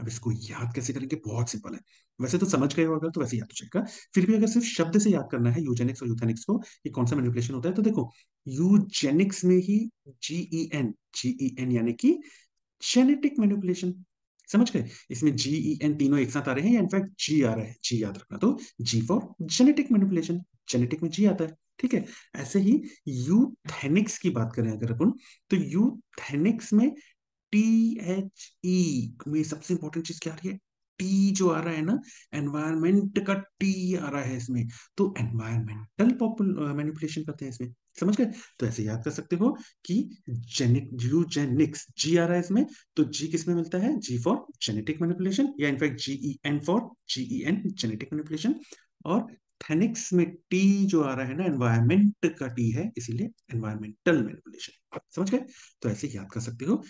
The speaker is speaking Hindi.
अब इसको याद कैसे करेंगे बहुत सिंपल है वैसे तो समझ गए हो अगर तो वैसे याद हो तो जाएगा फिर भी अगर सिर्फ शब्द से याद करना है यूजेनिक्स और यूथेनिक्स को ये कौन सा मेनिपुलेशन होता है तो देखो यूजेनिक्स में ही G E N G E N genetic manipulation समझ गए इसमें जीई एन e तीनों एक साथ आ रहे हैं या इनफैक्ट जी आ रहा है जी याद रखना तो G for genetic manipulation genetic में जी आता है ठीक है ऐसे ही यूथेनिक्स की बात करें अगर अपन तो यूथेनिक्स में टी एच ई में सबसे इंपॉर्टेंट चीज क्या आ रही है टी जो आ रहा है ना एनवायरमेंट का टी आ रहा है इसमें तो एनवायरमेंटल मैनिपुलेशन करते हैं इसमें समझ गए तो ऐसे याद कर सकते हो कि जेनिक यूजेनिक्स जी आ रहा है इसमें तो जी किसमें मिलता है जी फॉर जेनेटिक मैनिपुलेशन या in fact G E N for G E N genetic manipulation और थेनिक्स में टी जो आ रहा है ना एनवायरमेंट का टी है इसीलिए एनवायरमेंटल मैनिपुलेशन समझ गए तो ऐसे याद कर सकते हो